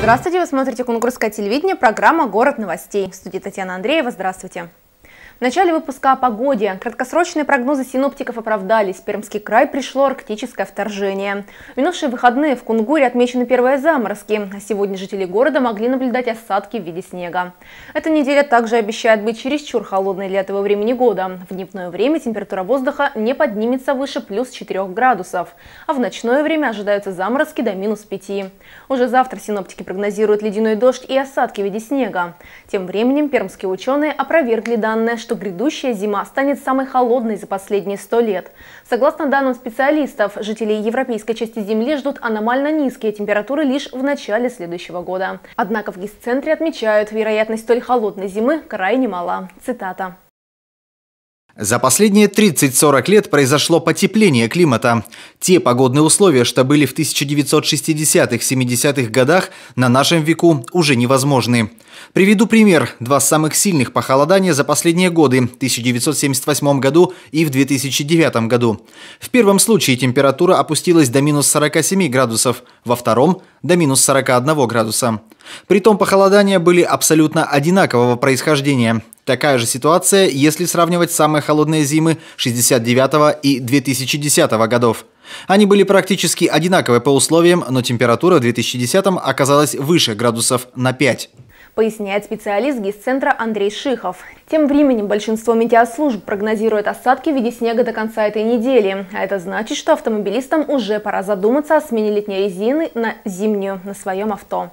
Здравствуйте, вы смотрите Кунгурское телевидение, программа «Город новостей». В студии Татьяна Андреева, здравствуйте. В начале выпуска о погоде. Краткосрочные прогнозы синоптиков оправдались. Пермский край пришло арктическое вторжение. В минувшие выходные в Кунгуре отмечены первые заморозки. А сегодня жители города могли наблюдать осадки в виде снега. Эта неделя также обещает быть чересчур холодной для этого времени года. В дневное время температура воздуха не поднимется выше плюс 4 градусов. А в ночное время ожидаются заморозки до минус 5. Уже завтра синоптики прогнозируют ледяной дождь и осадки в виде снега. Тем временем пермские ученые опровергли данные, что что грядущая зима станет самой холодной за последние сто лет. Согласно данным специалистов, жителей европейской части Земли ждут аномально низкие температуры лишь в начале следующего года. Однако в ГИС-центре отмечают, вероятность столь холодной зимы крайне мала. Цитата. За последние 30-40 лет произошло потепление климата. Те погодные условия, что были в 1960-70-х годах, на нашем веку уже невозможны. Приведу пример. Два самых сильных похолодания за последние годы – в 1978 году и в 2009 году. В первом случае температура опустилась до минус 47 градусов, во втором – до минус 41 градуса. Притом похолодания были абсолютно одинакового происхождения. Такая же ситуация, если сравнивать самые холодные зимы 69 и 2010 годов. Они были практически одинаковы по условиям, но температура в 2010 оказалась выше градусов на 5 поясняет специалист ГИС-центра Андрей Шихов. Тем временем большинство метеослужб прогнозирует осадки в виде снега до конца этой недели. А это значит, что автомобилистам уже пора задуматься о смене летней резины на зимнюю на своем авто.